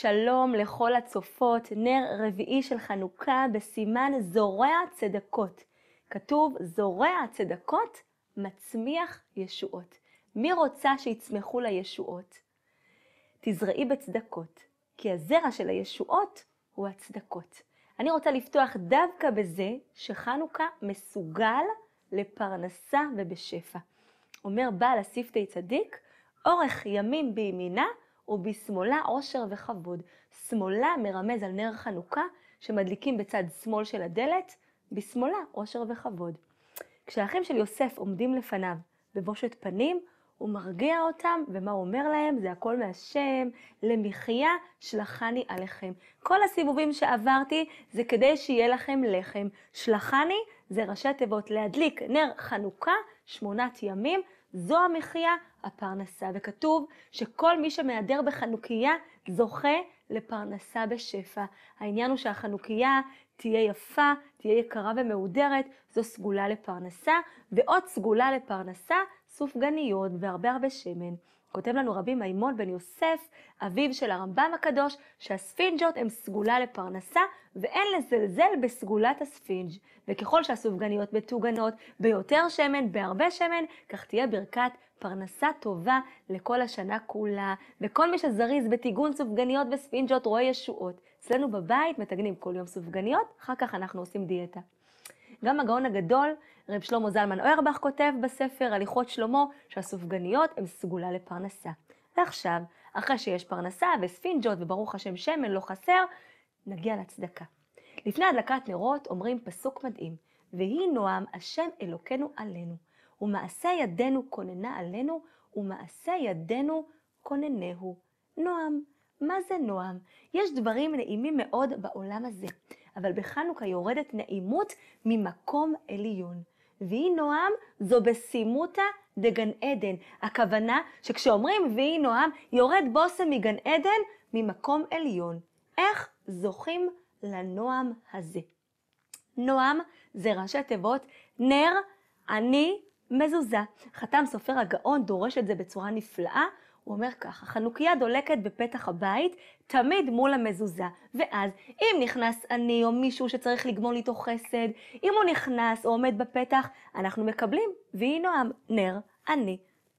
שלום לכל הצופות, נר רביעי של חנוכה בסימן זורע צדקות. כתוב, זורע צדקות, מצמיח ישועות. מי רוצה שיצמחו לה ישועות? תזרעי בצדקות, כי הזרע של הישועות הוא הצדקות. אני רוצה לפתוח דווקא בזה שחנוכה מסוגל לפרנסה ובשפע. אומר בעל הספתי צדיק, אורך ימים בימינה, ובשמאלה עושר וכבוד. שמאלה מרמז על נר חנוכה שמדליקים בצד שמאל של הדלת, בשמאלה עושר וכבוד. כשהאחים של יוסף עומדים לפניו בבושת פנים, הוא מרגיע אותם, ומה הוא אומר להם? זה הכל מהשם, למחיה שלחני עליכם. כל הסיבובים שעברתי זה כדי שיהיה לכם לחם. שלחני זה ראשי תיבות להדליק נר חנוכה, שמונת ימים, זו המחיה, הפרנסה. וכתוב שכל מי שמהדר בחנוכיה זוכה לפרנסה בשפע. העניין הוא שהחנוכיה תהיה יפה, תהיה יקרה ומהודרת, זו סגולה לפרנסה, ועוד סגולה לפרנסה, סופגניות והרבה הרבה שמן. כותב לנו רבי מימון בן יוסף, אביו של הרמב"ם הקדוש, שהספינג'ות הן סגולה לפרנסה, ואין לזלזל בסגולת הספינג'. וככל שהסופגניות מטוגנות ביותר שמן, בהרבה שמן, כך תהיה ברכת פרנסה טובה לכל השנה כולה. וכל מי שזריז בטיגון סופגניות וספינג'ות רואה ישועות. אצלנו בבית מתגנים כל יום סופגניות, אחר כך אנחנו עושים דיאטה. גם הגאון הגדול, רב שלמה זלמן אוירבך כותב בספר הליכות שלמה, שהסופגניות הן סגולה לפרנסה. ועכשיו, אחרי שיש פרנסה וספינג'ות וברוך השם שמן לא חסר, נגיע לצדקה. לפני הדלקת נרות אומרים פסוק מדהים, והיא נועם השם אלוקינו עלינו, ומעשה ידינו כוננה עלינו, ומעשה ידינו כוננהו. נועם. מה זה נועם? יש דברים נעימים מאוד בעולם הזה. אבל בחנוכה יורדת נעימות ממקום עליון. ויהי נועם זו בסימותא דגן עדן. הכוונה שכשאומרים ויהי נועם, יורד בושם מגן עדן ממקום עליון. איך זוכים לנועם הזה? נועם זה ראשי תיבות נר, אני, מזוזה. חתם סופר הגאון דורש את זה בצורה נפלאה, הוא אומר ככה, חנוכיה דולקת בפתח הבית, תמיד מול המזוזה. ואז, אם נכנס אני או מישהו שצריך לגמול איתו חסד, אם הוא נכנס או עומד בפתח, אנחנו מקבלים, ויהי נועם, נר, אני,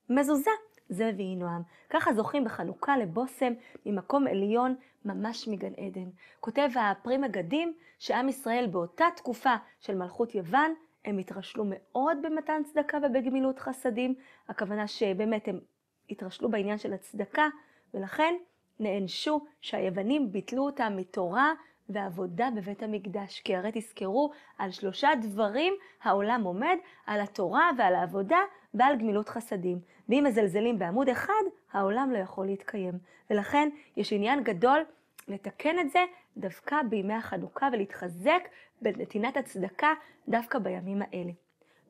מזוזה. זה ויהי נועם. ככה זוכים בחנוכה לבושם ממקום עליון ממש מגן עדן. כותב הפרי מגדים שעם ישראל באותה תקופה של מלכות יוון, הם התרשלו מאוד במתן צדקה ובגמילות חסדים. הכוונה שבאמת הם התרשלו בעניין של הצדקה, ולכן נענשו שהיוונים ביטלו אותם מתורה ועבודה בבית המקדש. כי הרי תזכרו, על שלושה דברים העולם עומד, על התורה ועל העבודה ועל גמילות חסדים. ואם מזלזלים בעמוד אחד, העולם לא יכול להתקיים. ולכן יש עניין גדול לתקן את זה דווקא בימי החנוכה ולהתחזק בנתינת הצדקה דווקא בימים האלה.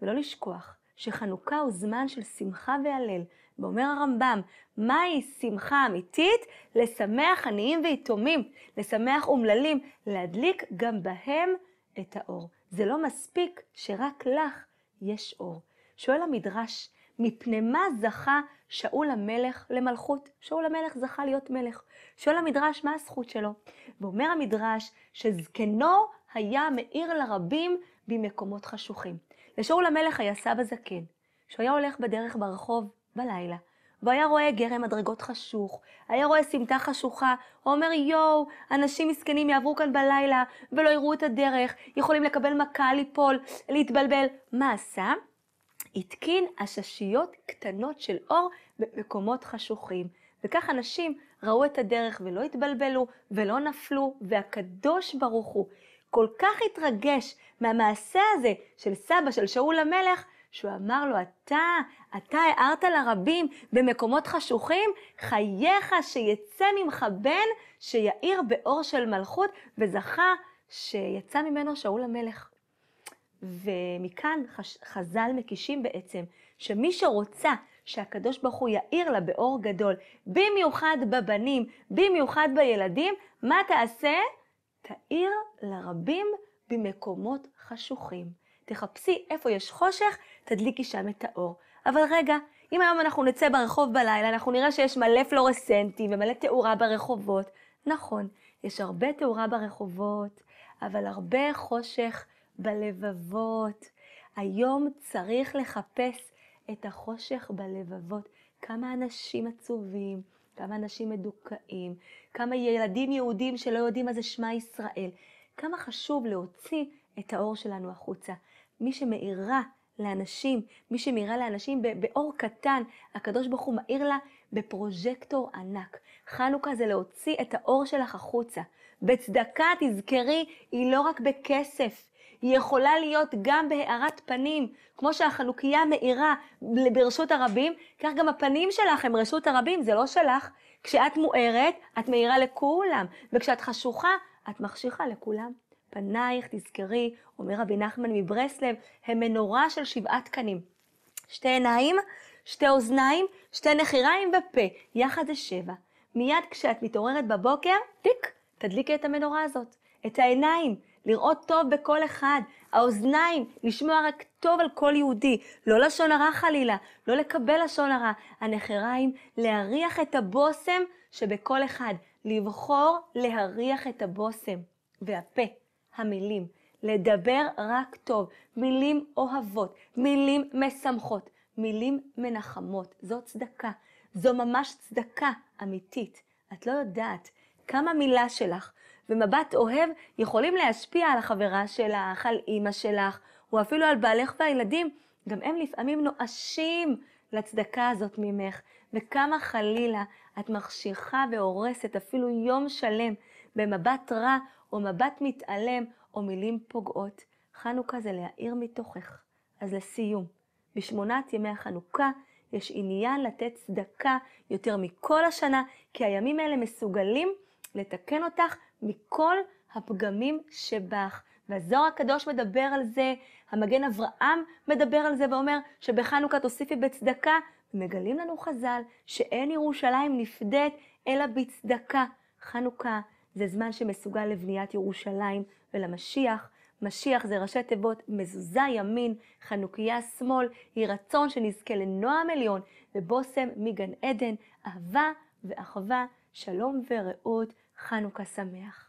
ולא לשכוח שחנוכה הוא זמן של שמחה והלל. ואומר הרמב"ם, מהי שמחה אמיתית? לשמח עניים ויתומים, לשמח אומללים, להדליק גם בהם את האור. זה לא מספיק שרק לך יש אור. שואל המדרש, מפני מה זכה שאול המלך למלכות? שאול המלך זכה להיות מלך. שואל המדרש, מה הזכות שלו? ואומר המדרש, שזקנו היה מאיר לרבים במקומות חשוכים. לשאול המלך היה סבא זקן, שהיה הולך בדרך ברחוב בלילה, והיה רואה גרם מדרגות חשוך, היה רואה סמטה חשוכה, הוא אומר יואו, אנשים מסכנים יעברו כאן בלילה ולא יראו את הדרך, יכולים לקבל מכה, ליפול, להתבלבל. מה עשה? התקין עששיות קטנות של אור במקומות חשוכים. וכך אנשים ראו את הדרך ולא התבלבלו ולא נפלו, והקדוש ברוך הוא כל כך התרגש מהמעשה הזה של סבא, של שאול המלך, שהוא אמר לו, אתה, אתה הערת לרבים במקומות חשוכים, חייך שיצא ממך בן שיאיר באור של מלכות, וזכה שיצא ממנו שאול המלך. ומכאן חז"ל מקישים בעצם, שמי שרוצה שהקדוש ברוך הוא יאיר לה באור גדול, במיוחד בבנים, במיוחד בילדים, מה תעשה? תאיר לרבים במקומות חשוכים. תחפשי איפה יש חושך, תדליקי שם את האור. אבל רגע, אם היום אנחנו נצא ברחוב בלילה, אנחנו נראה שיש מלא פלורסנטים ומלא תאורה ברחובות. נכון, יש הרבה תאורה ברחובות, אבל הרבה חושך בלבבות. היום צריך לחפש את החושך בלבבות. כמה אנשים עצובים, כמה אנשים מדוכאים, כמה ילדים יהודים שלא יודעים מה זה שמע ישראל, כמה חשוב להוציא את האור שלנו החוצה. מי שמאירה לאנשים, מי שמאירה לאנשים באור קטן, הקדוש ברוך הוא מאיר לה בפרוז'קטור ענק. חנוכה זה להוציא את האור שלך החוצה. בצדקה, תזכרי, היא לא רק בכסף, היא יכולה להיות גם בהארת פנים, כמו שהחנוכיה מאירה ברשות הרבים, כך גם הפנים שלך הם רשות הרבים, זה לא שלך. כשאת מוארת, את מאירה לכולם, וכשאת חשוכה, את מחשיכה לכולם. פנייך, תזכרי, אומר רבי נחמן מברסלב, הם מנורה של שבעת קנים. שתי עיניים, שתי אוזניים, שתי נחיריים ופה, יחד זה שבע. מיד כשאת מתעוררת בבוקר, טיק, תדליקי את המנורה הזאת. את העיניים, לראות טוב בכל אחד, האוזניים, לשמוע רק טוב על כל יהודי, לא לשון הרע חלילה, לא לקבל לשון הרע, הנחריים, להריח את הבושם שבכל אחד, לבחור להריח את הבושם, והפה, המילים, לדבר רק טוב, מילים אוהבות, מילים משמחות, מילים מנחמות, זו צדקה, זו ממש צדקה אמיתית. את לא יודעת כמה מילה שלך ומבט אוהב יכולים להשפיע על החברה שלך, על אימא שלך, או אפילו על בעלך והילדים. גם הם לפעמים נואשים לצדקה הזאת ממך, וכמה חלילה את מחשיכה והורסת אפילו יום שלם במבט רע, או מבט מתעלם, או מילים פוגעות. חנוכה זה להאיר מתוכך. אז לסיום, בשמונת ימי החנוכה יש עניין לתת צדקה יותר מכל השנה, כי הימים האלה מסוגלים לתקן אותך מכל הפגמים שבך. והזוהר הקדוש מדבר על זה, המגן אברהם מדבר על זה ואומר שבחנוכה תוסיפי בצדקה. מגלים לנו חז"ל שאין ירושלים נפדית אלא בצדקה. חנוכה זה זמן שמסוגל לבניית ירושלים ולמשיח. משיח זה ראשי תיבות מזוזה ימין, חנוכיה שמאל, היא רצון שנזכה לנועם עליון, ובושם מגן עדן, אהבה ואחווה, שלום ורעות. חנוכה שמח.